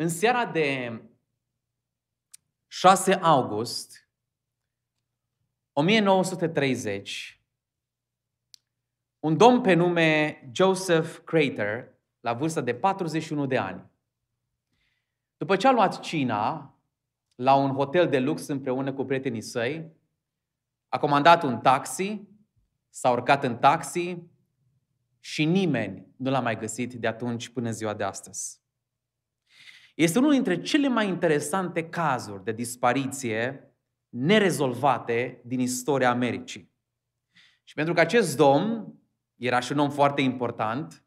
În seara de 6 august 1930, un domn pe nume Joseph Crater, la vârsta de 41 de ani, după ce a luat cina la un hotel de lux împreună cu prietenii săi, a comandat un taxi, s-a urcat în taxi și nimeni nu l-a mai găsit de atunci până ziua de astăzi. Este unul dintre cele mai interesante cazuri de dispariție nerezolvate din istoria Americii. Și pentru că acest domn era și un om foarte important,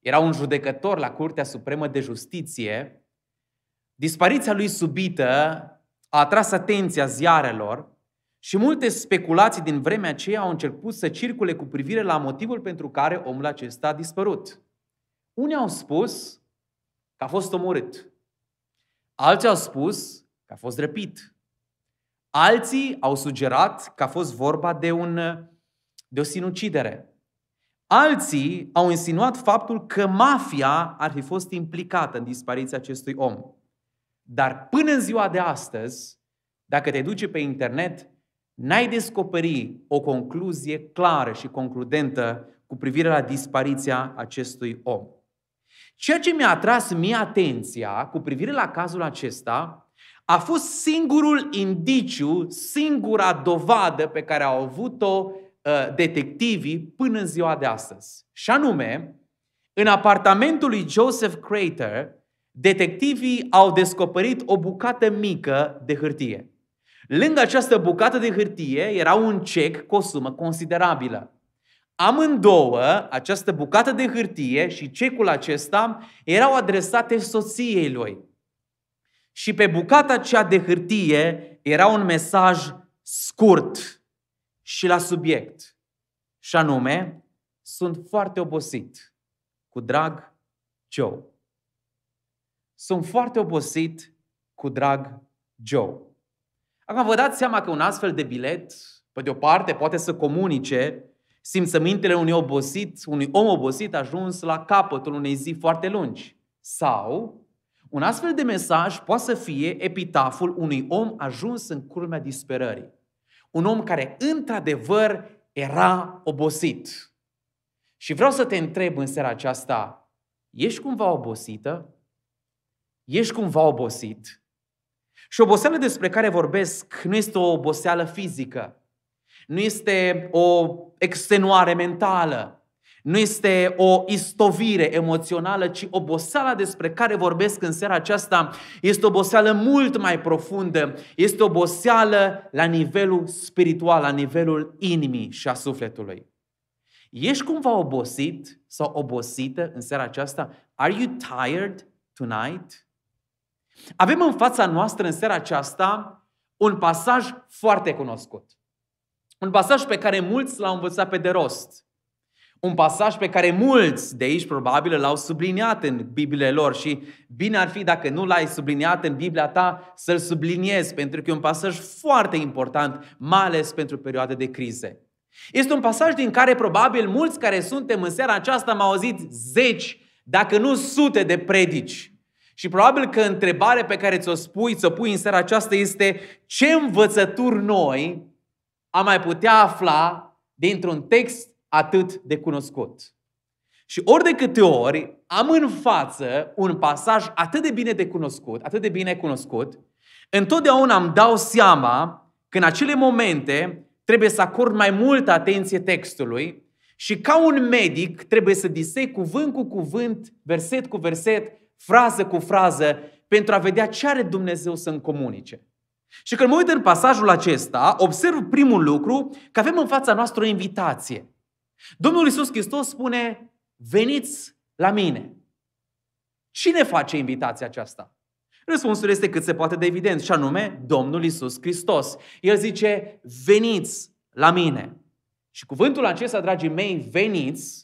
era un judecător la Curtea Supremă de Justiție, dispariția lui subită a atras atenția ziarelor și multe speculații din vremea aceea au început să circule cu privire la motivul pentru care omul acesta a dispărut. Unii au spus că a fost omorât. Alții au spus că a fost răpit. Alții au sugerat că a fost vorba de, un, de o sinucidere. Alții au insinuat faptul că mafia ar fi fost implicată în dispariția acestui om. Dar până în ziua de astăzi, dacă te duci pe internet, n-ai descoperi o concluzie clară și concludentă cu privire la dispariția acestui om. Ceea ce mi-a atras mie atenția cu privire la cazul acesta a fost singurul indiciu, singura dovadă pe care au avut-o uh, detectivii până în ziua de astăzi. Și anume, în apartamentul lui Joseph Crater, detectivii au descoperit o bucată mică de hârtie. Lângă această bucată de hârtie era un cec cu o sumă considerabilă. Amândouă, această bucată de hârtie și cecul acesta erau adresate soției lui. Și pe bucata cea de hârtie era un mesaj scurt și la subiect. Și anume, sunt foarte obosit. Cu drag, Joe. Sunt foarte obosit. Cu drag, Joe. Acum vă dați seama că un astfel de bilet, pe de o parte, poate să comunice simțămintele unui obosit, unui om obosit ajuns la capătul unei zi foarte lungi. Sau un astfel de mesaj poate să fie epitaful unui om ajuns în culmea disperării. Un om care într-adevăr era obosit. Și vreau să te întreb în seara aceasta, ești cumva obosită? Ești cumva obosit? Și oboseala despre care vorbesc nu este o oboseală fizică, nu este o extenuare mentală, nu este o istovire emoțională, ci oboseala despre care vorbesc în seara aceasta este o oboseală mult mai profundă, este o oboseală la nivelul spiritual, la nivelul inimii și a sufletului. Ești cumva obosit sau obosită în seara aceasta? Are you tired tonight? Avem în fața noastră în seara aceasta un pasaj foarte cunoscut. Un pasaj pe care mulți l-au învățat pe de rost. Un pasaj pe care mulți de aici probabil l-au subliniat în Bibliile lor și bine ar fi dacă nu l-ai subliniat în Biblia ta să-l subliniezi, pentru că e un pasaj foarte important, mai ales pentru perioade de crize. Este un pasaj din care probabil mulți care suntem în seara aceasta au auzit zeci, dacă nu sute de predici. Și probabil că întrebarea pe care ți-o spui, ți-o pui în seara aceasta este ce învățături noi am mai putea afla dintr-un text atât de cunoscut. Și ori de câte ori am în față un pasaj atât de bine de cunoscut, atât de bine cunoscut, întotdeauna îmi dau seama că în acele momente trebuie să acord mai multă atenție textului și ca un medic trebuie să disei cuvânt cu cuvânt, verset cu verset, frază cu frază, pentru a vedea ce are Dumnezeu să-mi comunice. Și când mă uit în pasajul acesta, observ primul lucru, că avem în fața noastră o invitație. Domnul Isus Hristos spune, veniți la mine. Cine face invitația aceasta? Răspunsul este cât se poate de evident, și anume Domnul Isus Hristos. El zice, veniți la mine. Și cuvântul acesta, dragii mei, veniți,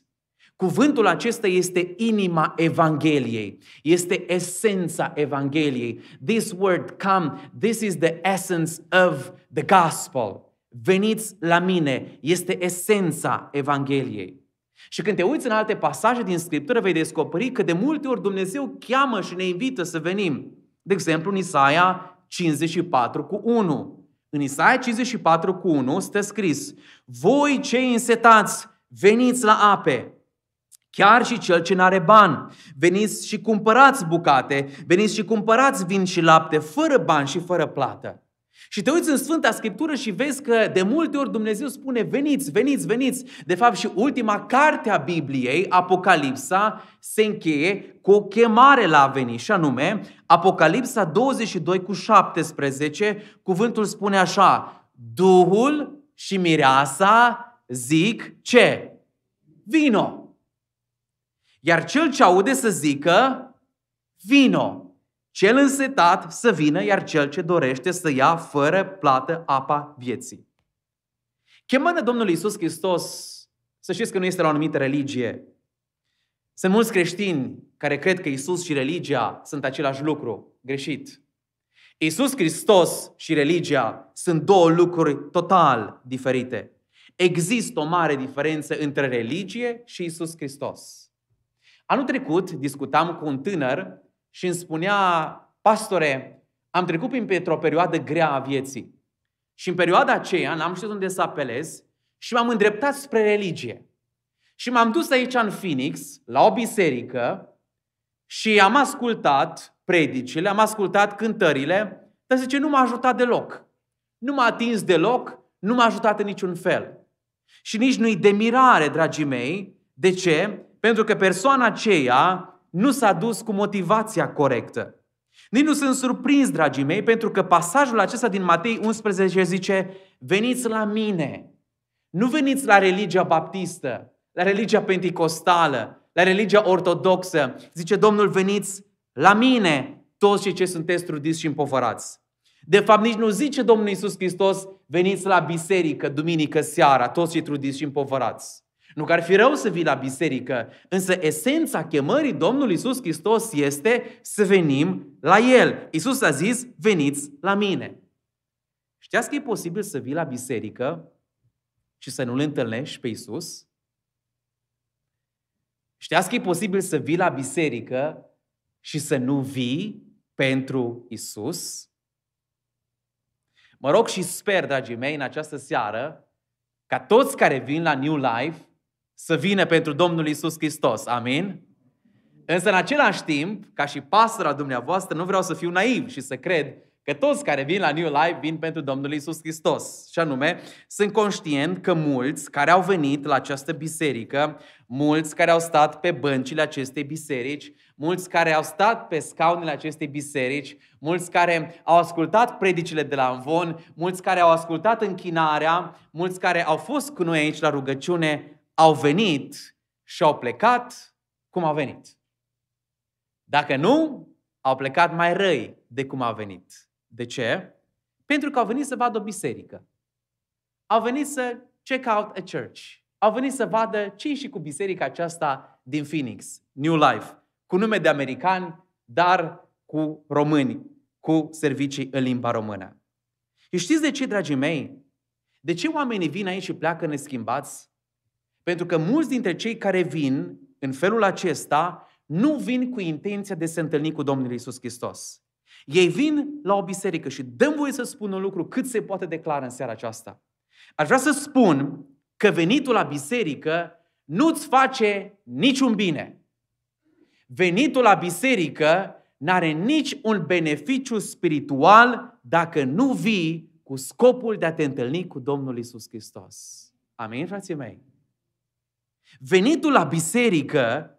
Cuvântul acesta este inima Evangheliei, este esența Evangheliei. This word come, this is the essence of the gospel. Veniți la mine, este esența Evangheliei. Și când te uiți în alte pasaje din Scriptură, vei descoperi că de multe ori Dumnezeu cheamă și ne invită să venim. De exemplu, în Isaia 54 cu 1. În Isaia 54 cu 1 stă scris, Voi cei însetați, veniți la ape, Chiar și cel ce n-are bani. Veniți și cumpărați bucate, veniți și cumpărați vin și lapte, fără bani și fără plată. Și te uiți în Sfânta Scriptură și vezi că de multe ori Dumnezeu spune veniți, veniți, veniți. De fapt și ultima carte a Bibliei, Apocalipsa, se încheie cu o chemare la a veni și anume Apocalipsa 22 cu 17, cuvântul spune așa, Duhul și Mireasa zic ce? Vino! Iar cel ce aude să zică, vino. Cel însetat să vină, iar cel ce dorește să ia fără plată apa vieții. Chemarea Domnului Isus Hristos, să știți că nu este la o anumită religie. Sunt mulți creștini care cred că Isus și religia sunt același lucru. Greșit. Isus Hristos și religia sunt două lucruri total diferite. Există o mare diferență între religie și Isus Hristos. Anul trecut discutam cu un tânăr și îmi spunea, pastore, am trecut prin o perioadă grea a vieții. Și în perioada aceea n-am știut unde să apelez și m-am îndreptat spre religie. Și m-am dus aici în Phoenix, la o biserică, și am ascultat predicile, am ascultat cântările, dar zice, nu m-a ajutat deloc. Nu m-a atins deloc, nu m-a ajutat în niciun fel. Și nici nu-i de mirare, dragii mei. De ce? Pentru că persoana aceea nu s-a dus cu motivația corectă. Nici nu sunt surprins, dragii mei, pentru că pasajul acesta din Matei 11 zice Veniți la mine! Nu veniți la religia baptistă, la religia penticostală, la religia ortodoxă. Zice Domnul, veniți la mine, toți cei ce sunteți trudiți și împovărați. De fapt, nici nu zice Domnul Isus Hristos, veniți la biserică, duminică seara, toți cei trudiți și împovărați. Nu că ar fi rău să vii la biserică, însă esența chemării Domnului Isus Hristos este să venim la El. Isus a zis, veniți la mine. Știați că e posibil să vii la biserică și să nu-L întâlnești pe Isus? Știați că e posibil să vii la biserică și să nu vii pentru Isus? Mă rog și sper, dragii mei, în această seară, ca toți care vin la New Life să vină pentru Domnul Isus Hristos. Amin? Însă în același timp, ca și pastora dumneavoastră, nu vreau să fiu naiv și să cred că toți care vin la New Life vin pentru Domnul Isus Hristos. Și anume, sunt conștient că mulți care au venit la această biserică, mulți care au stat pe băncile acestei biserici, mulți care au stat pe scaunele acestei biserici, mulți care au ascultat predicile de la Anvon, mulți care au ascultat închinarea, mulți care au fost cu noi aici la rugăciune, au venit și au plecat cum au venit. Dacă nu, au plecat mai răi de cum au venit. De ce? Pentru că au venit să vadă o biserică. Au venit să check out a church. Au venit să vadă ce și cu biserica aceasta din Phoenix, New Life, cu nume de americani, dar cu români, cu servicii în limba română. Și știți de ce, dragii mei? De ce oamenii vin aici și pleacă neschimbați? Pentru că mulți dintre cei care vin în felul acesta nu vin cu intenția de a se întâlni cu Domnul Isus Hristos. Ei vin la o biserică și dăm voie să spun un lucru cât se poate declara în seara aceasta. Aș vrea să spun că venitul la biserică nu-ți face niciun bine. Venitul la biserică n-are nici un beneficiu spiritual dacă nu vii cu scopul de a te întâlni cu Domnul Isus Hristos. Amin, frații mei? Venitul la biserică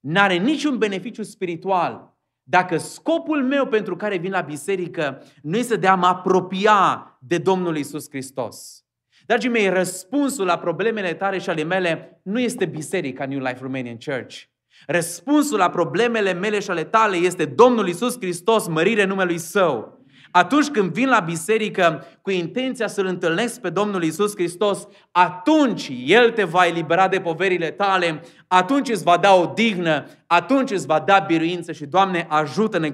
n-are niciun beneficiu spiritual. Dacă scopul meu pentru care vin la biserică nu este de a mă apropia de Domnul Isus Hristos. Dragii mei, răspunsul la problemele tare și ale mele nu este biserica New Life Romanian Church. Răspunsul la problemele mele și ale tale este Domnul Isus Hristos, mărire numelui Său. Atunci când vin la biserică cu intenția să-L întâlnesc pe Domnul Isus Hristos, atunci El te va elibera de poverile tale, atunci îți va da o dignă, atunci îți va da biruință și, Doamne, ajută-ne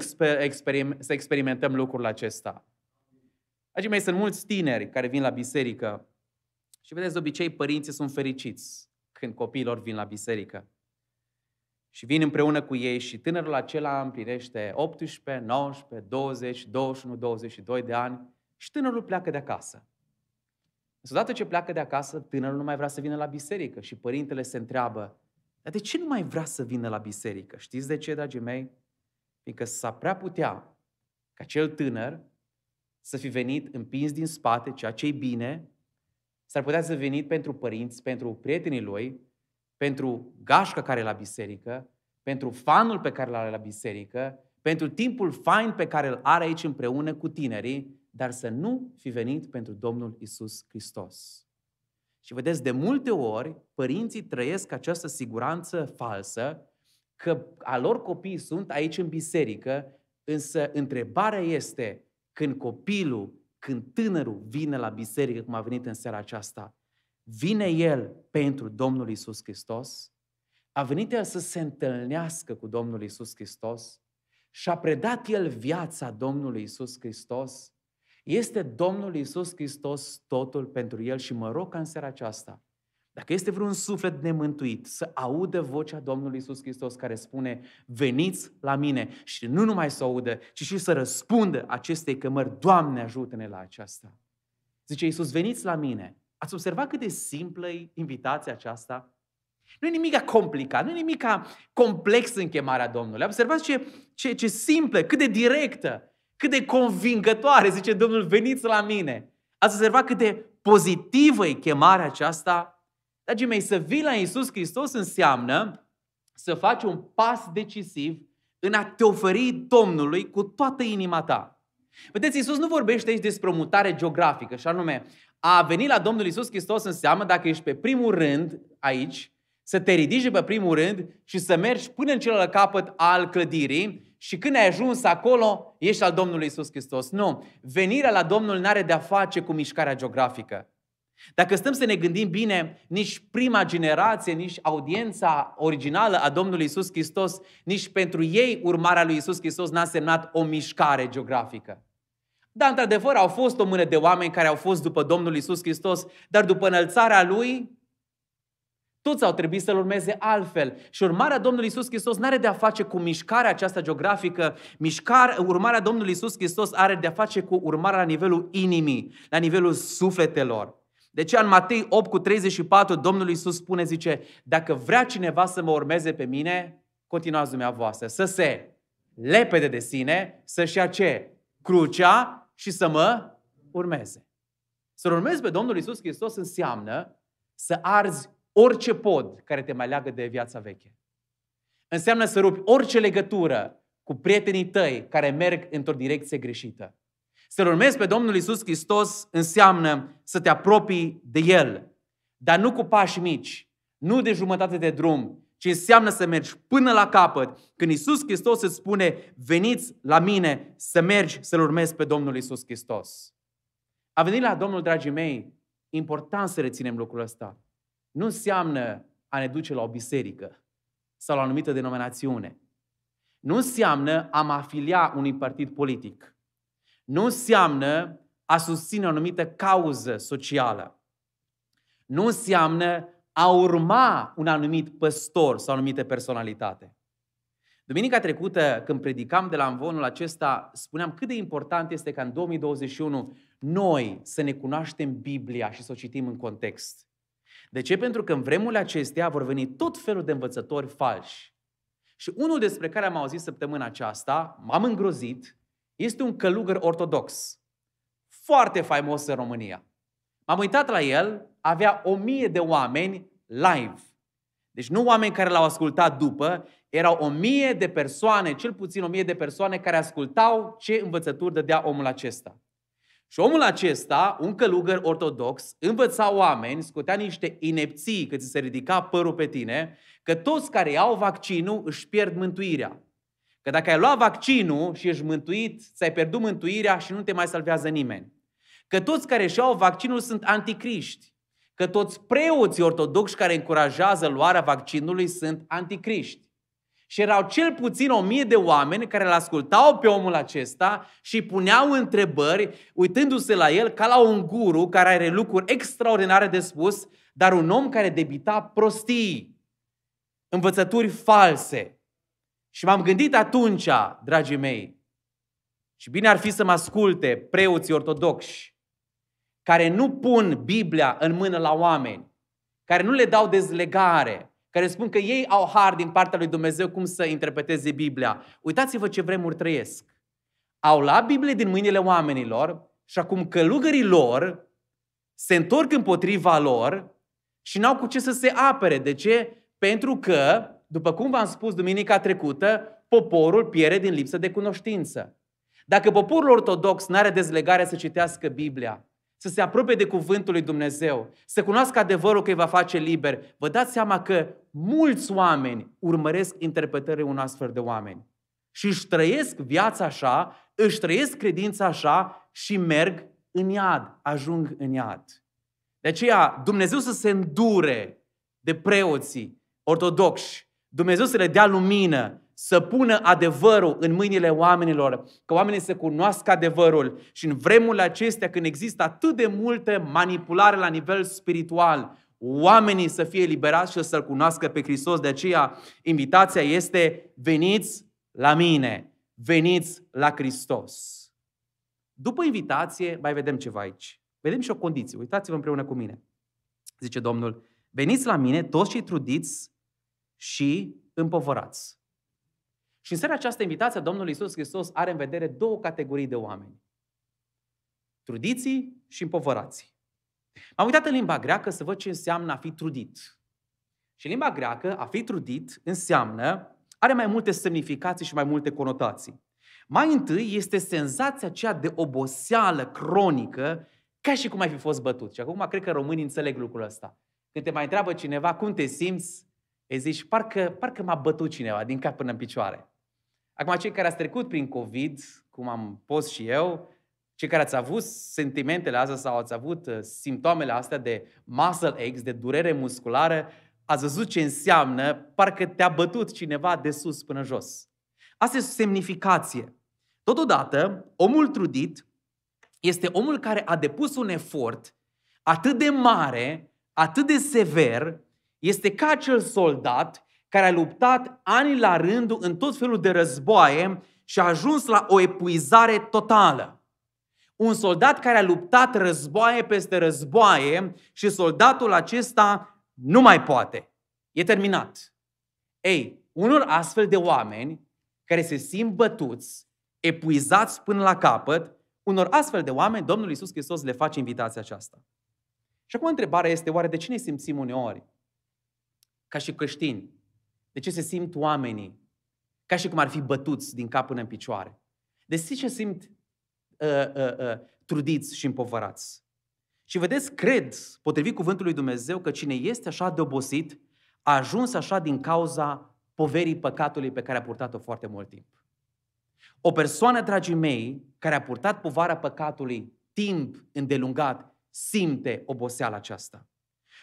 să experimentăm lucrul acesta. Dragii mei, sunt mulți tineri care vin la biserică și vedeți, de obicei, părinții sunt fericiți când copiilor vin la biserică. Și vin împreună cu ei și tânărul acela împlinește 18, 19, 20, 21, 22 de ani și tânărul pleacă de acasă. Însă odată ce pleacă de acasă, tânărul nu mai vrea să vină la biserică și părintele se întreabă, dar de ce nu mai vrea să vină la biserică? Știți de ce, dragii mei? Fiindcă s-a prea putea ca cel tânăr să fi venit împins din spate, ceea ce e bine, s-ar putea să fi venit pentru părinți, pentru prietenii lui, pentru gașca care e la biserică, pentru fanul pe care îl are la biserică, pentru timpul fain pe care îl are aici împreună cu tinerii, dar să nu fi venit pentru Domnul Isus Hristos. Și vedeți, de multe ori, părinții trăiesc această siguranță falsă că a lor copii sunt aici în biserică, însă întrebarea este când copilul, când tânărul vine la biserică, cum a venit în seara aceasta, vine el pentru Domnul Isus Hristos, a venit el să se întâlnească cu Domnul Isus Hristos și a predat el viața Domnului Isus Hristos, este Domnul Isus Hristos totul pentru el și mă rog ca în seara aceasta, dacă este vreun suflet nemântuit, să audă vocea Domnului Isus Hristos care spune, veniți la mine și nu numai să audă, ci și să răspundă acestei cămări, Doamne ajută-ne la aceasta. Zice Iisus, veniți la mine Ați observat cât de simplă e invitația aceasta? Nu e nimic complicat, nu e nimic complex în chemarea Domnului. Observați ce, ce, ce simplă, cât de directă, cât de convingătoare, zice Domnul, veniți la mine. Ați observat cât de pozitivă e chemarea aceasta? Dragii mei, să vii la Iisus Hristos înseamnă să faci un pas decisiv în a te oferi Domnului cu toată inima ta. Vedeți, Iisus nu vorbește aici despre o mutare geografică, și anume, a veni la Domnul Isus Hristos înseamnă, dacă ești pe primul rând aici, să te ridici pe primul rând și să mergi până în celălalt capăt al clădirii și când ai ajuns acolo, ești al Domnului Isus Hristos. Nu. Venirea la Domnul nu are de-a face cu mișcarea geografică. Dacă stăm să ne gândim bine, nici prima generație, nici audiența originală a Domnului Isus Hristos, nici pentru ei urmarea lui Isus Hristos n-a semnat o mișcare geografică. Dar, într-adevăr, au fost o mână de oameni care au fost după Domnul Isus Hristos, dar după înălțarea Lui, toți au trebuit să-L urmeze altfel. Și urmarea Domnului Isus Hristos nu are de a face cu mișcarea aceasta geografică. Mișcare, urmarea Domnului Isus Hristos are de a face cu urmarea la nivelul inimii, la nivelul sufletelor. De ce în Matei 8 cu 34 Domnul Isus spune, zice, dacă vrea cineva să mă urmeze pe mine, continuați dumneavoastră, să se lepede de sine, să-și ia ce? Crucea și să mă urmeze. Să-L urmezi pe Domnul Isus Hristos înseamnă să arzi orice pod care te mai leagă de viața veche. Înseamnă să rupi orice legătură cu prietenii tăi care merg într-o direcție greșită. Să-L urmezi pe Domnul Isus Hristos înseamnă să te apropii de El, dar nu cu pași mici, nu de jumătate de drum, ce înseamnă să mergi până la capăt. Când Isus Hristos îți spune, veniți la mine să mergi să-L urmezi pe Domnul Isus Hristos. A venit la Domnul, dragii mei, important să reținem lucrul ăsta. Nu înseamnă a ne duce la o biserică sau la o anumită denominațiune. Nu înseamnă a mă afilia unui partid politic. Nu înseamnă a susține o anumită cauză socială. Nu înseamnă a urma un anumit păstor sau anumite personalitate. Duminica trecută, când predicam de la învonul acesta, spuneam cât de important este ca în 2021 noi să ne cunoaștem Biblia și să o citim în context. De ce? Pentru că în vremurile acestea vor veni tot felul de învățători falși. Și unul despre care am auzit săptămâna aceasta, m-am îngrozit, este un călugăr ortodox. Foarte faimos în România. M-am uitat la el avea o mie de oameni live. Deci nu oameni care l-au ascultat după, erau o mie de persoane, cel puțin o mie de persoane care ascultau ce învățături dădea omul acesta. Și omul acesta, un călugăr ortodox, învăța oameni, scotea niște inepții că ți se ridica părul pe tine, că toți care iau vaccinul își pierd mântuirea. Că dacă ai luat vaccinul și ești mântuit, ți-ai pierdut mântuirea și nu te mai salvează nimeni. Că toți care își iau vaccinul sunt anticriști că toți preoții ortodoxi care încurajează luarea vaccinului sunt anticriști. Și erau cel puțin o mie de oameni care îl ascultau pe omul acesta și puneau întrebări, uitându-se la el ca la un guru care are lucruri extraordinare de spus, dar un om care debita prostii, învățături false. Și m-am gândit atunci, dragii mei, și bine ar fi să mă asculte preoții ortodoxi, care nu pun Biblia în mână la oameni, care nu le dau dezlegare, care spun că ei au har din partea lui Dumnezeu cum să interpreteze Biblia. Uitați-vă ce vremuri trăiesc. Au luat Biblie din mâinile oamenilor și acum călugării lor se întorc împotriva lor și n-au cu ce să se apere. De ce? Pentru că, după cum v-am spus duminica trecută, poporul pierde din lipsă de cunoștință. Dacă poporul ortodox nu are dezlegare să citească Biblia, să se apropie de cuvântul lui Dumnezeu, să cunoască adevărul că îi va face liber, vă dați seama că mulți oameni urmăresc interpretările unui astfel de oameni. Și își trăiesc viața așa, își trăiesc credința așa și merg în iad, ajung în iad. De aceea, Dumnezeu să se îndure de preoții ortodoxi, Dumnezeu să le dea lumină, să pună adevărul în mâinile oamenilor, că oamenii să cunoască adevărul și în vremurile acestea când există atât de multe manipulare la nivel spiritual, oamenii să fie liberați și să-L cunoască pe Hristos. De aceea, invitația este veniți la mine, veniți la Hristos. După invitație, mai vedem ceva aici. Vedem și o condiție. Uitați-vă împreună cu mine. Zice Domnul, veniți la mine toți cei trudiți și împovărați și în seara aceasta invitația Domnului Isus Hristos are în vedere două categorii de oameni. Trudiții și împovărații. M-am uitat în limba greacă să văd ce înseamnă a fi trudit. Și în limba greacă, a fi trudit înseamnă, are mai multe semnificații și mai multe conotații. Mai întâi este senzația aceea de oboseală cronică, ca și cum ai fi fost bătut. Și acum cred că românii înțeleg lucrul ăsta. Când te mai întreabă cineva cum te simți, îi zici, parcă, parcă m-a bătut cineva din cap până în picioare. Acum, cei care ați trecut prin COVID, cum am fost și eu, cei care ați avut sentimentele astea sau ați avut uh, simptomele astea de muscle aches, de durere musculară, ați văzut ce înseamnă, parcă te-a bătut cineva de sus până jos. Asta este semnificație. Totodată, omul trudit este omul care a depus un efort atât de mare, atât de sever, este ca acel soldat care a luptat ani la rând în tot felul de războaie și a ajuns la o epuizare totală. Un soldat care a luptat războaie peste războaie și soldatul acesta nu mai poate. E terminat. Ei, unor astfel de oameni care se simt bătuți, epuizați până la capăt, unor astfel de oameni, Domnul Iisus Hristos le face invitația aceasta. Și acum întrebarea este, oare de ce ne simțim uneori ca și creștini de ce se simt oamenii ca și cum ar fi bătuți din cap până în picioare? De ce se simt uh, uh, uh, trudiți și împovărați? Și vedeți, cred, potrivit cuvântului Dumnezeu, că cine este așa de obosit, a ajuns așa din cauza poverii păcatului pe care a purtat-o foarte mult timp. O persoană, dragii mei, care a purtat povara păcatului timp îndelungat, simte oboseala aceasta.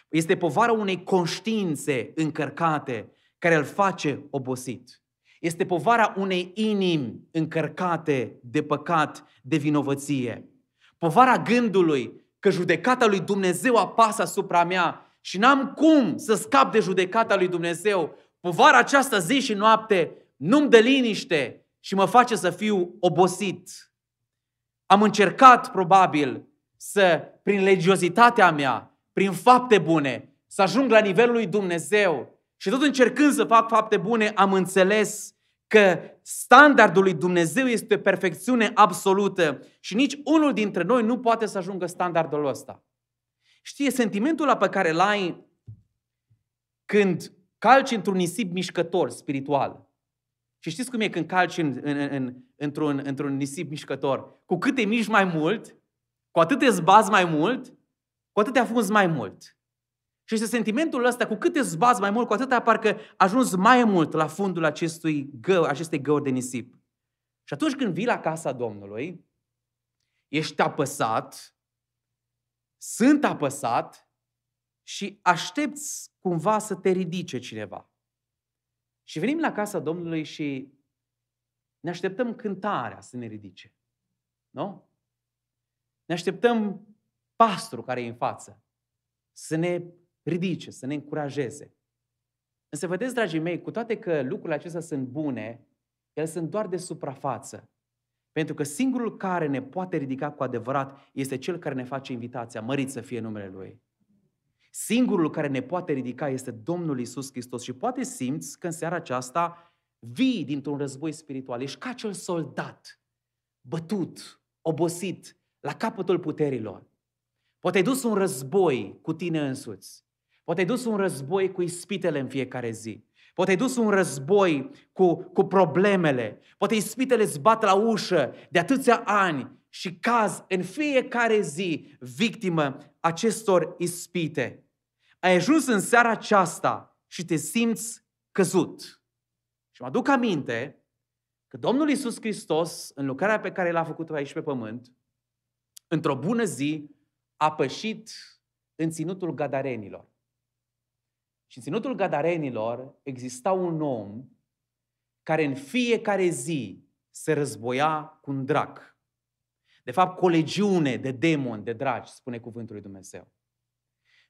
Este povara unei conștiințe încărcate care îl face obosit. Este povara unei inimi încărcate de păcat, de vinovăție. Povara gândului că judecata lui Dumnezeu apasă asupra mea și n-am cum să scap de judecata lui Dumnezeu. Povara aceasta zi și noapte nu-mi dă liniște și mă face să fiu obosit. Am încercat, probabil, să, prin legiozitatea mea, prin fapte bune, să ajung la nivelul lui Dumnezeu, și tot încercând să fac fapte bune, am înțeles că standardul lui Dumnezeu este perfecțiune absolută și nici unul dintre noi nu poate să ajungă standardul ăsta. Știi sentimentul la pe care îl ai când calci într-un nisip mișcător spiritual. Și știți cum e când calci în, în, în, într-un, într-un nisip mișcător? Cu cât te miști mai mult, cu atât te zbați mai mult, cu atât te afunzi mai mult. Și este sentimentul ăsta, cu cât te zbați mai mult, cu atâta parcă ajungi mai mult la fundul acestui gă, acestei găuri de nisip. Și atunci când vii la casa Domnului, ești apăsat, sunt apăsat și aștepți cumva să te ridice cineva. Și venim la casa Domnului și ne așteptăm cântarea să ne ridice. Nu? Ne așteptăm pastru care e în față să ne ridice, să ne încurajeze. Însă vedeți, dragii mei, cu toate că lucrurile acestea sunt bune, ele sunt doar de suprafață. Pentru că singurul care ne poate ridica cu adevărat este cel care ne face invitația, mărit să fie numele Lui. Singurul care ne poate ridica este Domnul Isus Hristos și poate simți că în seara aceasta vii dintr-un război spiritual, ești ca acel soldat, bătut, obosit, la capătul puterilor. Poate ai dus un război cu tine însuți. Poate ai dus un război cu ispitele în fiecare zi. Poate ai dus un război cu, cu problemele. Poate ispitele îți bat la ușă de atâția ani și caz în fiecare zi victimă acestor ispite. Ai ajuns în seara aceasta și te simți căzut. Și mă aduc aminte că Domnul Isus Hristos, în lucrarea pe care l-a făcut aici pe pământ, într-o bună zi a pășit în ținutul gadarenilor. Și în ținutul gadarenilor exista un om care în fiecare zi se războia cu un drac. De fapt, legiune de demoni, de draci, spune cuvântul lui Dumnezeu.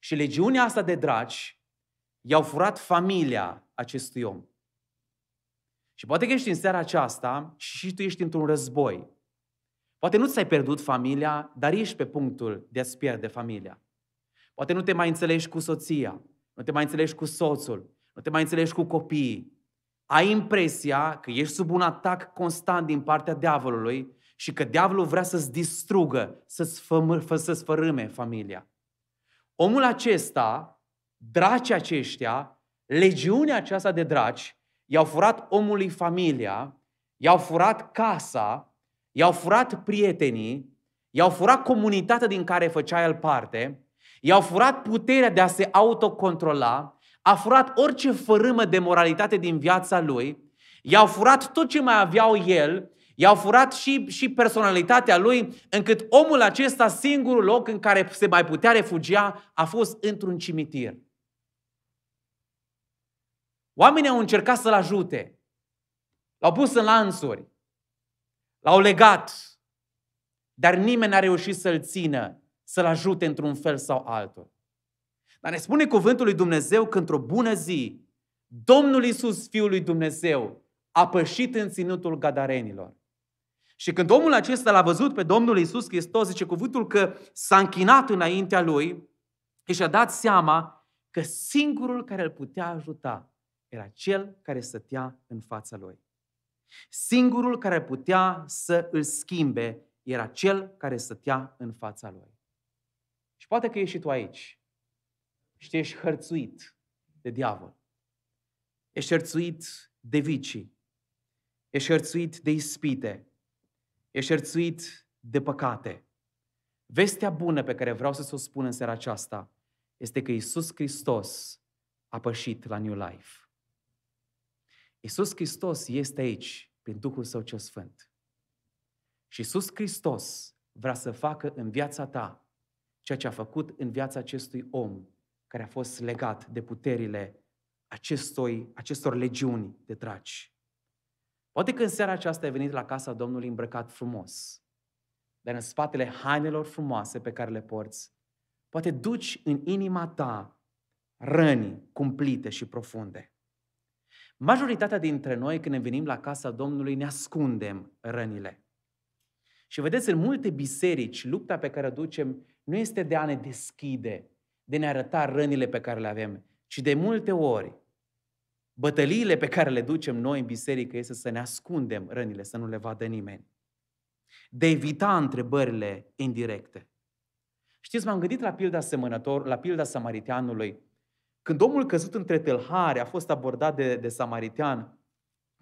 Și legiunea asta de draci i-au furat familia acestui om. Și poate că ești în seara aceasta și, și tu ești într-un război. Poate nu ți-ai pierdut familia, dar ești pe punctul de a-ți pierde familia. Poate nu te mai înțelegi cu soția nu te mai înțelegi cu soțul, nu te mai înțelegi cu copiii. Ai impresia că ești sub un atac constant din partea diavolului și că diavolul vrea să-ți distrugă, să-ți, fă, să-ți fărâme familia. Omul acesta, draci aceștia, legiunea aceasta de draci, i-au furat omului familia, i-au furat casa, i-au furat prietenii, i-au furat comunitatea din care făcea el parte I-au furat puterea de a se autocontrola, a furat orice fărâmă de moralitate din viața lui, i-au furat tot ce mai aveau el, i-au furat și, și personalitatea lui, încât omul acesta, singurul loc în care se mai putea refugia, a fost într-un cimitir. Oamenii au încercat să-l ajute. L-au pus în lanțuri. L-au legat. Dar nimeni n-a reușit să-l țină să-l ajute într-un fel sau altul. Dar ne spune cuvântul lui Dumnezeu că într-o bună zi, Domnul Iisus, Fiul lui Dumnezeu, a pășit în ținutul gadarenilor. Și când omul acesta l-a văzut pe Domnul Iisus Hristos, zice cuvântul că s-a închinat înaintea lui și a dat seama că singurul care îl putea ajuta era cel care stătea în fața lui. Singurul care putea să îl schimbe era cel care stătea în fața lui. Și poate că ești și tu aici și te ești hărțuit de diavol. Ești hărțuit de vicii. Ești hărțuit de ispite. Ești hărțuit de păcate. Vestea bună pe care vreau să o spun în seara aceasta este că Isus Hristos a pășit la New Life. Isus Hristos este aici prin Duhul Său cel Sfânt. Și Isus Hristos vrea să facă în viața ta ceea ce a făcut în viața acestui om care a fost legat de puterile acestui, acestor legiuni de traci Poate că în seara aceasta ai venit la casa Domnului îmbrăcat frumos, dar în spatele hainelor frumoase pe care le porți, poate duci în inima ta răni cumplite și profunde. Majoritatea dintre noi, când ne venim la casa Domnului, ne ascundem rănile. Și vedeți, în multe biserici, lupta pe care o ducem nu este de a ne deschide, de a ne arăta rănile pe care le avem, ci de multe ori bătăliile pe care le ducem noi în biserică este să ne ascundem rănile, să nu le vadă nimeni. De evita întrebările indirecte. Știți, m-am gândit la pilda semănător, la pilda samariteanului. Când omul căzut între tâlhare a fost abordat de, de samaritean,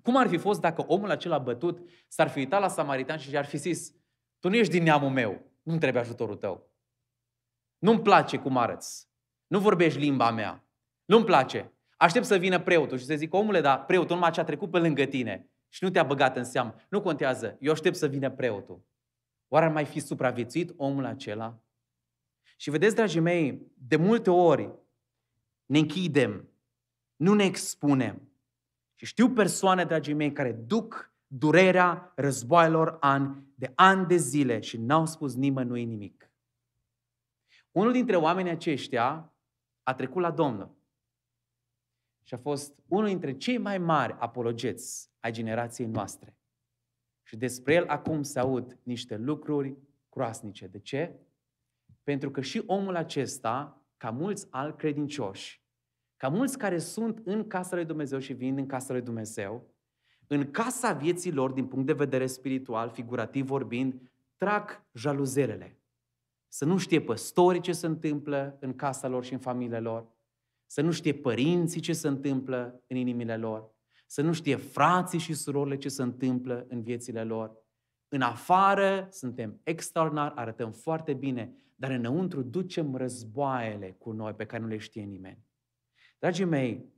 cum ar fi fost dacă omul acela bătut s-ar fi uitat la samaritean și i-ar fi zis, tu nu ești din neamul meu, nu trebuie ajutorul tău. Nu-mi place cum arăți. Nu vorbești limba mea. Nu-mi place. Aștept să vină preotul și să zic, omule, dar preotul numai ce a trecut pe lângă tine și nu te-a băgat în seamă. Nu contează. Eu aștept să vină preotul. Oare ar mai fi supraviețuit omul acela? Și vedeți, dragii mei, de multe ori ne închidem, nu ne expunem. Și știu persoane, dragii mei, care duc durerea războaielor ani de ani de zile și n-au spus nimănui nimic. Unul dintre oamenii aceștia a trecut la Domnul și a fost unul dintre cei mai mari apologeți ai generației noastre. Și despre el acum se aud niște lucruri croasnice. De ce? Pentru că și omul acesta, ca mulți alți credincioși, ca mulți care sunt în casa lui Dumnezeu și vin în casa lui Dumnezeu, în casa vieții lor, din punct de vedere spiritual, figurativ vorbind, trag jaluzelele să nu știe păstorii ce se întâmplă în casa lor și în familiile lor, să nu știe părinții ce se întâmplă în inimile lor, să nu știe frații și surorile ce se întâmplă în viețile lor. În afară suntem extraordinari, arătăm foarte bine, dar înăuntru ducem războaiele cu noi pe care nu le știe nimeni. Dragii mei,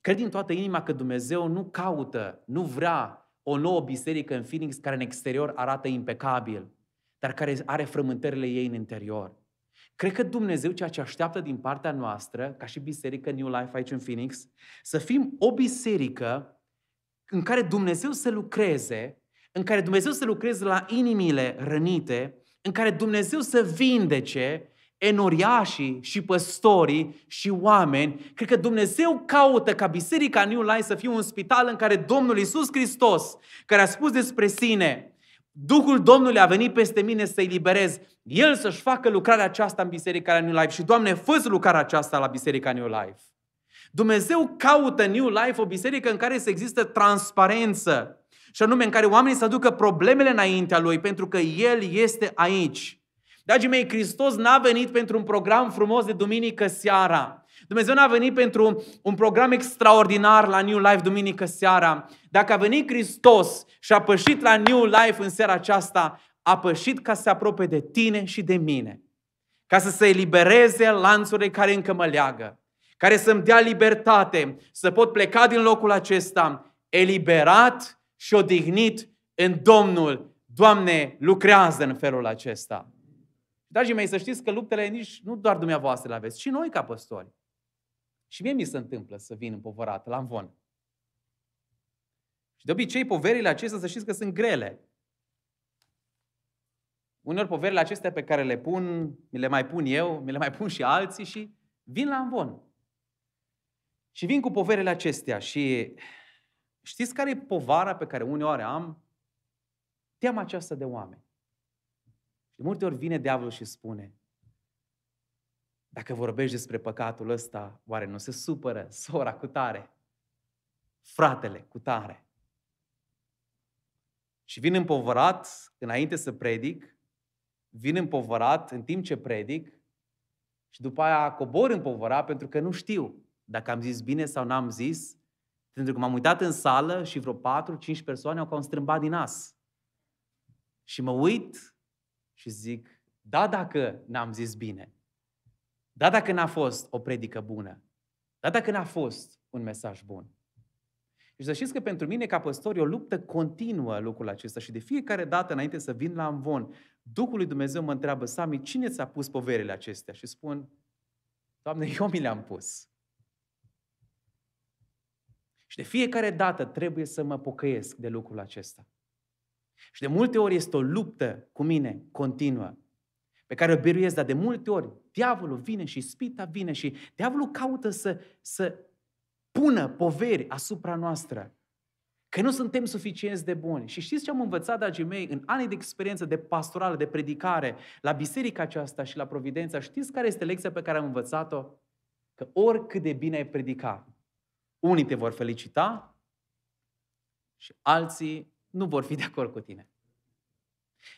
cred din toată inima că Dumnezeu nu caută, nu vrea o nouă biserică în Phoenix care în exterior arată impecabil, dar care are frământările ei în interior. Cred că Dumnezeu ceea ce așteaptă din partea noastră, ca și biserică New Life aici în Phoenix, să fim o biserică în care Dumnezeu să lucreze, în care Dumnezeu să lucreze la inimile rănite, în care Dumnezeu să vindece enoriașii și păstorii și oameni. Cred că Dumnezeu caută ca biserica New Life să fie un spital în care Domnul Isus Hristos, care a spus despre sine, Duhul Domnului a venit peste mine să-i liberez. El să-și facă lucrarea aceasta în Biserica New Life. Și, Doamne, fă lucrarea aceasta la Biserica New Life. Dumnezeu caută New Life, o biserică în care să există transparență. Și anume în care oamenii să aducă problemele înaintea Lui, pentru că El este aici. Dragii mei, Hristos n-a venit pentru un program frumos de duminică seara. Dumnezeu n-a venit pentru un program extraordinar la New Life duminică seara. Dacă a venit Hristos și a pășit la New Life în seara aceasta, a pășit ca să se apropie de tine și de mine. Ca să se elibereze lanțurile care încă mă leagă. Care să-mi dea libertate să pot pleca din locul acesta eliberat și odihnit în Domnul. Doamne, lucrează în felul acesta. Dragii mei, să știți că luptele nici nu doar dumneavoastră le aveți, și noi ca păstori. Și mie mi se întâmplă să vin împovărat la învon. Și de obicei, poverile acestea, să știți că sunt grele. Uneori poverile acestea pe care le pun, mi le mai pun eu, mi le mai pun și alții și vin la învon. Și vin cu poverile acestea și știți care e povara pe care uneori am? Teama aceasta de oameni. Și de multe ori vine diavolul și spune, dacă vorbești despre păcatul ăsta, oare nu se supără sora cu tare, fratele cu tare? Și vin împovărat înainte să predic, vin împovărat în timp ce predic și după aia cobor împovărat pentru că nu știu dacă am zis bine sau n-am zis, pentru că m-am uitat în sală și vreo 4-5 persoane au strâmbat din nas. Și mă uit și zic, da, dacă n-am zis bine. Da dacă n-a fost o predică bună. Da dacă n-a fost un mesaj bun. Și să știți că pentru mine, ca păstor, e o luptă continuă lucrul acesta și de fiecare dată înainte să vin la amvon, Duhul lui Dumnezeu mă întreabă, Sami, cine ți-a pus poverile acestea? Și spun, Doamne, eu mi le-am pus. Și de fiecare dată trebuie să mă pocăiesc de lucrul acesta. Și de multe ori este o luptă cu mine continuă pe care o biruiesc, dar de multe ori diavolul vine și spita vine și diavolul caută să, să pună poveri asupra noastră. Că nu suntem suficienți de buni. Și știți ce am învățat, dragii mei, în anii de experiență de pastorală, de predicare, la biserica aceasta și la Providența? Știți care este lecția pe care am învățat-o? Că oricât de bine ai predica, unii te vor felicita și alții nu vor fi de acord cu tine.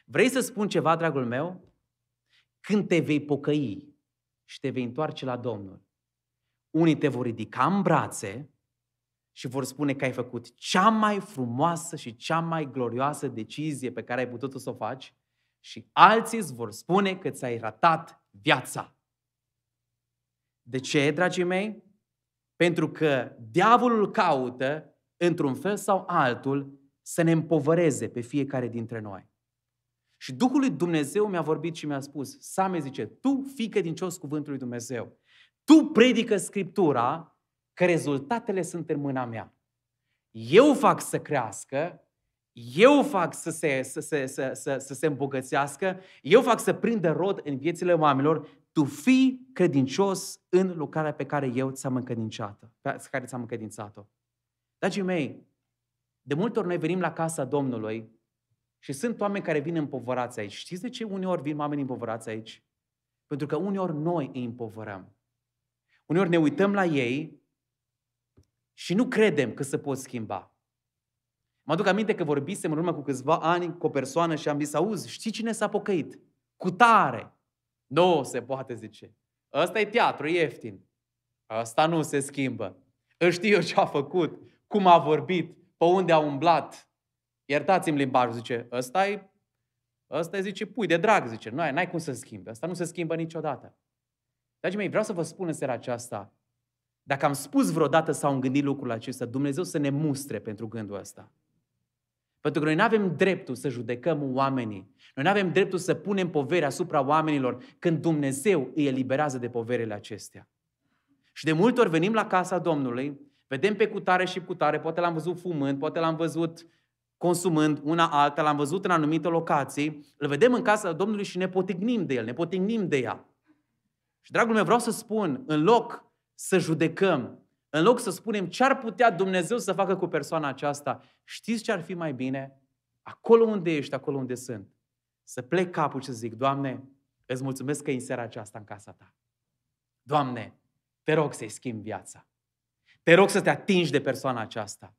Vrei să spun ceva, dragul meu? când te vei pocăi și te vei întoarce la Domnul, unii te vor ridica în brațe și vor spune că ai făcut cea mai frumoasă și cea mai glorioasă decizie pe care ai putut să o faci și alții îți vor spune că ți-ai ratat viața. De ce, dragii mei? Pentru că diavolul caută, într-un fel sau altul, să ne împovăreze pe fiecare dintre noi. Și Duhul lui Dumnezeu mi-a vorbit și mi-a spus, Same zice, tu fii credincios cuvântul lui Dumnezeu. Tu predică Scriptura că rezultatele sunt în mâna mea. Eu fac să crească, eu fac să se, să, să, să, să, să se îmbogățească, eu fac să prindă rod în viețile oamenilor, tu fii credincios în lucrarea pe care eu ți-am încredințat-o. Pe care ți-am încredințat-o. Dragii mei, de multe ori noi venim la casa Domnului și sunt oameni care vin împovărați aici. Știți de ce uneori vin oameni împovărați aici? Pentru că uneori noi îi împovărăm. Uneori ne uităm la ei și nu credem că se pot schimba. Mă aduc aminte că vorbisem în urmă cu câțiva ani cu o persoană și am zis, auzi, știi cine s-a pocăit? Cu tare! Nu se poate, zice. Ăsta e teatru, ieftin. Ăsta nu se schimbă. Îl știu eu ce a făcut, cum a vorbit, pe unde a umblat, Iertați-mi limbajul, zice, ăsta e Ăsta zice, pui de drag, zice, nu ai, n-ai cum să schimbe. Asta nu se schimbă niciodată. Dragii mei, vreau să vă spun în seara aceasta, dacă am spus vreodată sau am gândit lucrul acesta, Dumnezeu să ne mustre pentru gândul ăsta. Pentru că noi nu avem dreptul să judecăm oamenii. Noi nu avem dreptul să punem povere asupra oamenilor când Dumnezeu îi eliberează de poverele acestea. Și de multe ori venim la casa Domnului, vedem pe cutare și cutare, poate l-am văzut fumând, poate l-am văzut consumând una alta, l-am văzut în anumite locații, îl vedem în casa Domnului și ne potignim de el, ne potignim de ea. Și, dragul meu, vreau să spun, în loc să judecăm, în loc să spunem ce ar putea Dumnezeu să facă cu persoana aceasta, știți ce ar fi mai bine? Acolo unde ești, acolo unde sunt. Să plec capul și să zic, Doamne, îți mulțumesc că e în seara aceasta în casa ta. Doamne, te rog să-i schimbi viața. Te rog să te atingi de persoana aceasta.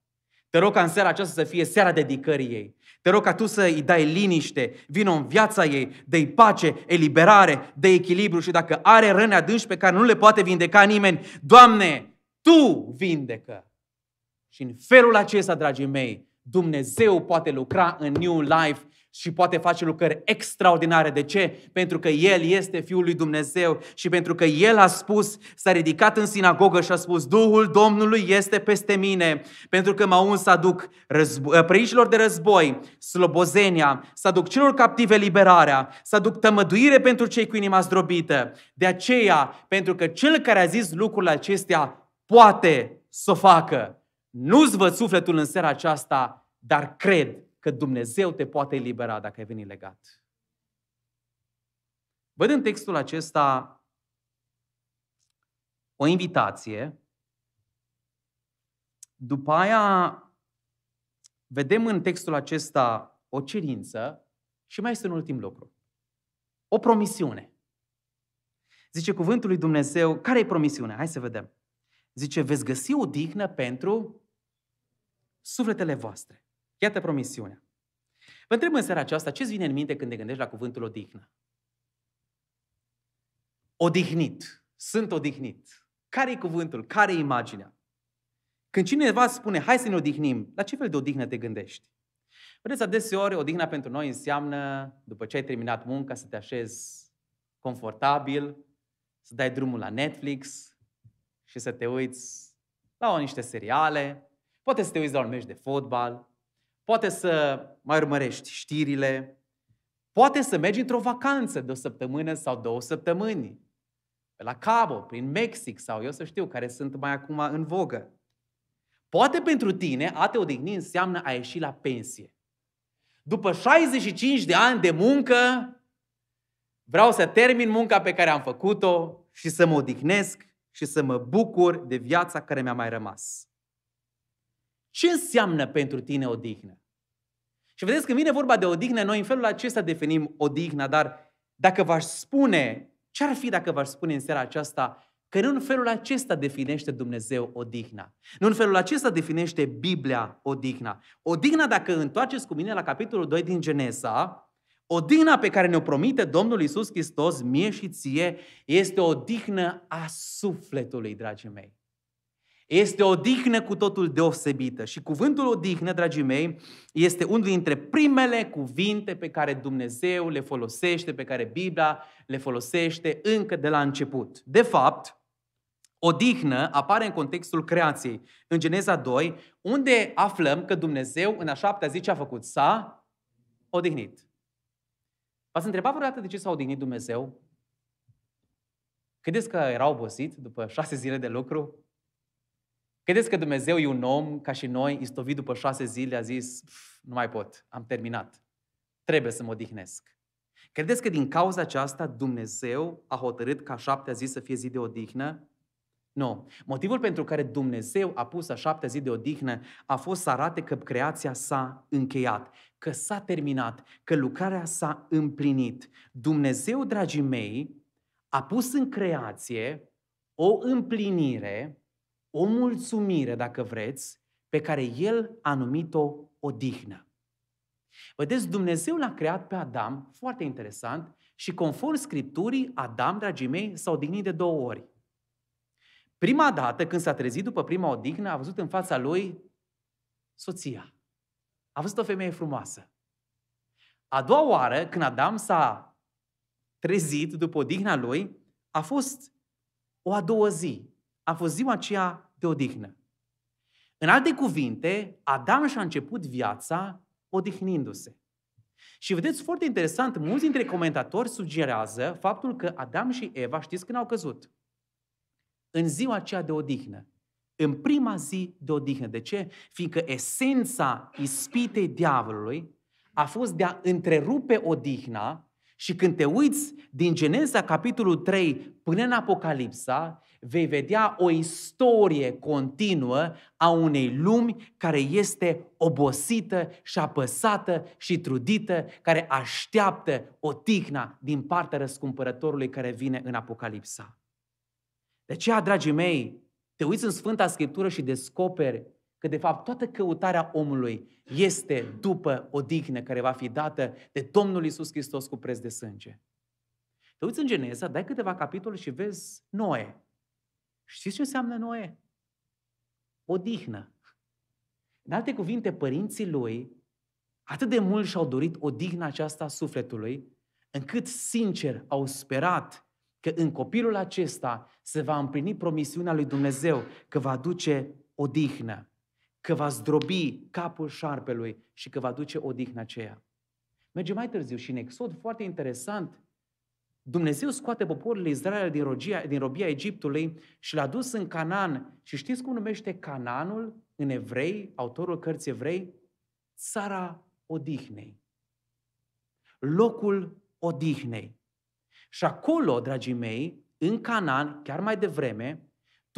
Te rog ca în seara aceasta să fie seara dedicării ei. Te rog ca tu să îi dai liniște, vină în viața ei, de pace, eliberare, de echilibru și dacă are răni adânci pe care nu le poate vindeca nimeni, Doamne, Tu vindecă! Și în felul acesta, dragii mei, Dumnezeu poate lucra în New Life și poate face lucrări extraordinare. De ce? Pentru că El este Fiul lui Dumnezeu și pentru că El a spus, s-a ridicat în sinagogă și a spus, Duhul Domnului este peste mine, pentru că m-a uns să aduc războ- ă, de război, slobozenia, să aduc celor captive liberarea, să aduc tămăduire pentru cei cu inima zdrobită. De aceea, pentru că Cel care a zis lucrurile acestea poate să o facă. Nu-ți văd sufletul în seara aceasta, dar cred că Dumnezeu te poate elibera dacă ai venit legat. Văd în textul acesta o invitație, după aia vedem în textul acesta o cerință și mai este un ultim lucru. O promisiune. Zice cuvântul lui Dumnezeu, care e promisiunea? Hai să vedem. Zice, veți găsi o dignă pentru sufletele voastre. Iată promisiunea. Vă întreb în seara aceasta, ce-ți vine în minte când te gândești la cuvântul odihnă? Odihnit. Sunt odihnit. care e cuvântul? care e imaginea? Când cineva spune, hai să ne odihnim, la ce fel de odihnă te gândești? Vedeți, adeseori, odihna pentru noi înseamnă, după ce ai terminat munca, să te așezi confortabil, să dai drumul la Netflix și să te uiți la o, niște seriale, poate să te uiți la un meci de fotbal, poate să mai urmărești știrile, poate să mergi într-o vacanță de o săptămână sau două săptămâni, pe la Cabo, prin Mexic sau eu să știu, care sunt mai acum în vogă. Poate pentru tine a te odihni înseamnă a ieși la pensie. După 65 de ani de muncă, vreau să termin munca pe care am făcut-o și să mă odihnesc și să mă bucur de viața care mi-a mai rămas. Ce înseamnă pentru tine odihnă? Și vedeți, când vine vorba de odihnă, noi în felul acesta definim odihnă, dar dacă v-aș spune, ce ar fi dacă v-aș spune în seara aceasta că nu în felul acesta definește Dumnezeu odihna. Nu în felul acesta definește Biblia odihna. Odihna, dacă întoarceți cu mine la capitolul 2 din Genesa, odihna pe care ne-o promite Domnul Isus Hristos, mie și ție, este o odihnă a sufletului, dragii mei. Este o dihnă cu totul deosebită și cuvântul odihnă, dragii mei, este unul dintre primele cuvinte pe care Dumnezeu le folosește, pe care Biblia le folosește încă de la început. De fapt, odihnă apare în contextul creației, în Geneza 2, unde aflăm că Dumnezeu în a șaptea zi ce a făcut? S-a odihnit. V-ați întrebat vreodată de ce s-a odihnit Dumnezeu? Credeți că era obosit după șase zile de lucru? Credeți că Dumnezeu e un om ca și noi, istovit după șase zile, a zis, nu mai pot, am terminat, trebuie să mă odihnesc. Credeți că din cauza aceasta Dumnezeu a hotărât ca șaptea zi să fie zi de odihnă? Nu. Motivul pentru care Dumnezeu a pus a șaptea zi de odihnă a fost să arate că creația s-a încheiat, că s-a terminat, că lucrarea s-a împlinit. Dumnezeu, dragii mei, a pus în creație o împlinire o mulțumire, dacă vreți, pe care el a numit-o odihnă. Vedeți, Dumnezeu l-a creat pe Adam, foarte interesant, și conform Scripturii, Adam, dragii mei, s-a odihnit de două ori. Prima dată, când s-a trezit după prima odihnă, a văzut în fața lui soția. A văzut o femeie frumoasă. A doua oară, când Adam s-a trezit după odihna lui, a fost o a doua zi. A fost ziua aceea de odihnă. În alte cuvinte, Adam și-a început viața odihnindu-se. Și vedeți, foarte interesant, mulți dintre comentatori sugerează faptul că Adam și Eva, știți când au căzut? În ziua aceea de odihnă. În prima zi de odihnă. De ce? Fiindcă esența ispitei diavolului a fost de a întrerupe odihna și când te uiți din Geneza, capitolul 3, până în Apocalipsa, vei vedea o istorie continuă a unei lumi care este obosită și apăsată și trudită, care așteaptă o tihna din partea răscumpărătorului care vine în Apocalipsa. De aceea, dragii mei, te uiți în Sfânta Scriptură și descoperi că de fapt toată căutarea omului este după o dignă care va fi dată de Domnul Isus Hristos cu preț de sânge. Te uiți în Geneza, dai câteva capitole și vezi Noe. Știți ce înseamnă Noe? O dignă. În alte cuvinte, părinții lui atât de mult și-au dorit o dignă aceasta a sufletului, încât sincer au sperat că în copilul acesta se va împlini promisiunea lui Dumnezeu că va aduce o dignă că va zdrobi capul șarpelui și că va duce odihna aceea. Mergem mai târziu și în Exod, foarte interesant, Dumnezeu scoate poporul Israel din, rogia, din robia Egiptului și l-a dus în Canaan. Și știți cum numește Canaanul în evrei, autorul cărții evrei? Țara odihnei. Locul odihnei. Și acolo, dragii mei, în Canaan, chiar mai devreme,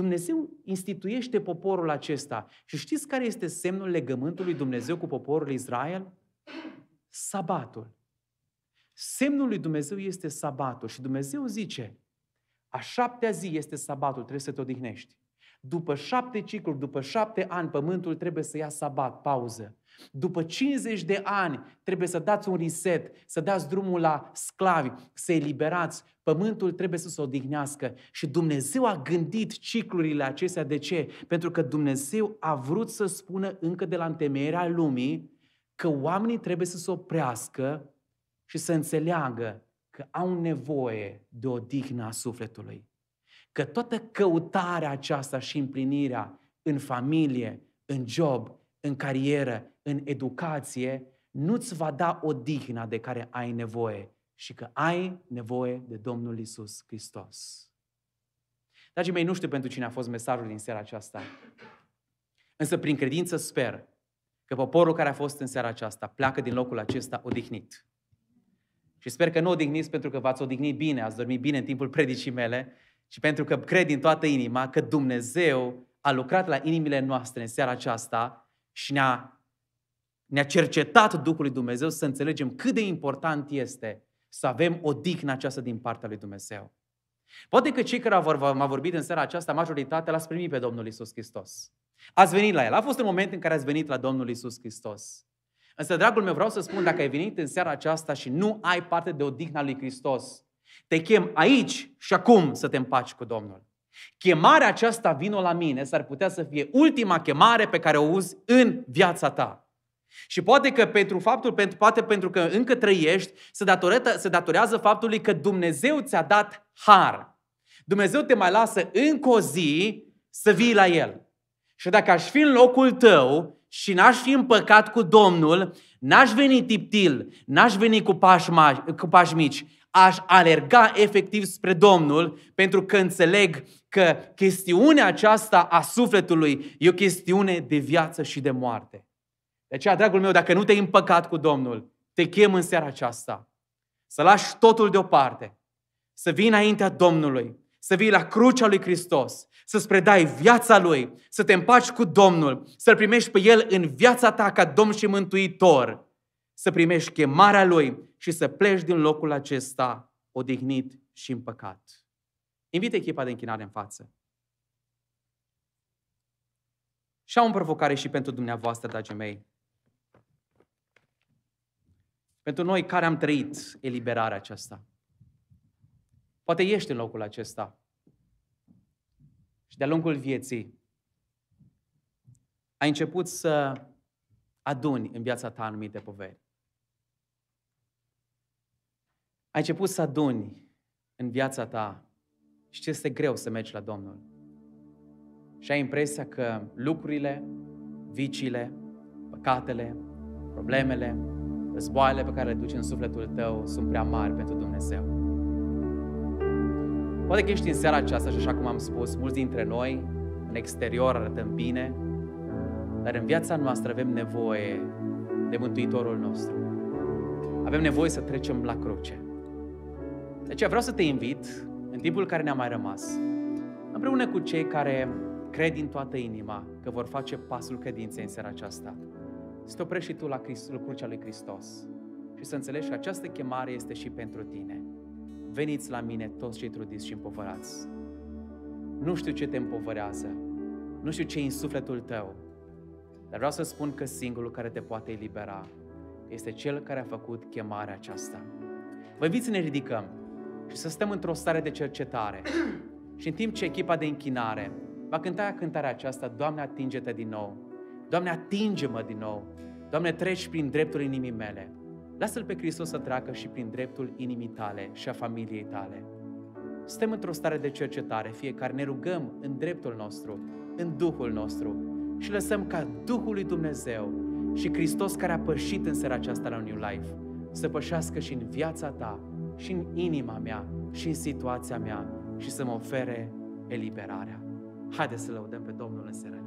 Dumnezeu instituiește poporul acesta. Și știți care este semnul legământului Dumnezeu cu poporul Israel? Sabatul. Semnul lui Dumnezeu este sabatul și Dumnezeu zice, a șaptea zi este sabatul, trebuie să te odihnești. După șapte cicluri, după șapte ani, pământul trebuie să ia sabat, pauză. După 50 de ani trebuie să dați un reset, să dați drumul la sclavi, să eliberați. Pământul trebuie să se odihnească. Și Dumnezeu a gândit ciclurile acestea. De ce? Pentru că Dumnezeu a vrut să spună încă de la întemeierea lumii că oamenii trebuie să se oprească și să înțeleagă că au nevoie de odihna a sufletului. Că toată căutarea aceasta și împlinirea în familie, în job, în carieră, în educație nu-ți va da odihna de care ai nevoie și că ai nevoie de Domnul Isus Hristos. Dragii mei, nu știu pentru cine a fost mesajul din seara aceasta, însă prin credință sper că poporul care a fost în seara aceasta pleacă din locul acesta odihnit. Și sper că nu odihniți pentru că v-ați odihnit bine, ați dormit bine în timpul predicii mele, ci pentru că cred din toată inima că Dumnezeu a lucrat la inimile noastre în seara aceasta și ne-a ne-a cercetat Duhul lui Dumnezeu să înțelegem cât de important este să avem o dignă aceasta din partea lui Dumnezeu. Poate că cei care m-au vorbit în seara aceasta, majoritatea l-ați primit pe Domnul Isus Hristos. Ați venit la El. A fost un moment în care ați venit la Domnul Isus Hristos. Însă, dragul meu, vreau să spun, dacă ai venit în seara aceasta și nu ai parte de odihna lui Hristos, te chem aici și acum să te împaci cu Domnul. Chemarea aceasta, vino la mine, s-ar putea să fie ultima chemare pe care o uzi în viața ta. Și poate că pentru faptul, pentru, poate pentru că încă trăiești, se, datorete, se datorează faptului că Dumnezeu ți-a dat har. Dumnezeu te mai lasă încă o zi să vii la El. Și dacă aș fi în locul tău și n-aș fi împăcat cu Domnul, n-aș veni tiptil, n-aș veni cu pași, mari, cu pași mici, aș alerga efectiv spre Domnul pentru că înțeleg că chestiunea aceasta a sufletului e o chestiune de viață și de moarte. De aceea, dragul meu, dacă nu te-ai împăcat cu Domnul, te chem în seara aceasta să lași totul deoparte, să vii înaintea Domnului, să vii la crucea lui Hristos, să-ți predai viața Lui, să te împaci cu Domnul, să-L primești pe El în viața ta ca Domn și Mântuitor, să primești chemarea Lui și să pleci din locul acesta odihnit și împăcat. Invit echipa de închinare în față. Și am o provocare și pentru dumneavoastră, dragii mei. Pentru noi care am trăit eliberarea aceasta. Poate ești în locul acesta. Și de-a lungul vieții ai început să aduni în viața ta anumite poveri. Ai început să aduni în viața ta și ce este greu să mergi la Domnul. Și ai impresia că lucrurile, viciile, păcatele, problemele, Războaiele pe care le duci în sufletul tău sunt prea mari pentru Dumnezeu. Poate că ești în seara aceasta și așa cum am spus, mulți dintre noi, în exterior arătăm bine, dar în viața noastră avem nevoie de Mântuitorul nostru. Avem nevoie să trecem la cruce. Deci vreau să te invit, în timpul care ne-a mai rămas, împreună cu cei care cred din toată inima că vor face pasul credinței în seara aceasta, să te oprești și tu la, Christ, la crucea lui Hristos și să înțelegi că această chemare este și pentru tine. Veniți la mine toți cei trudiți și împovărați. Nu știu ce te împovărează, nu știu ce e în sufletul tău, dar vreau să spun că singurul care te poate elibera este cel care a făcut chemarea aceasta. Vă invit să ne ridicăm și să stăm într-o stare de cercetare. și în timp ce echipa de închinare va cânta cântarea aceasta, Doamne, atinge-te din nou, Doamne, atinge-mă din nou. Doamne, treci prin dreptul inimii mele. Lasă-L pe Hristos să treacă și prin dreptul inimii tale și a familiei tale. Suntem într-o stare de cercetare, fiecare ne rugăm în dreptul nostru, în Duhul nostru și lăsăm ca Duhul lui Dumnezeu și Hristos care a pășit în seara aceasta la New Life să pășească și în viața ta, și în inima mea, și în situația mea și să mă ofere eliberarea. Haideți să lăudăm pe Domnul în seara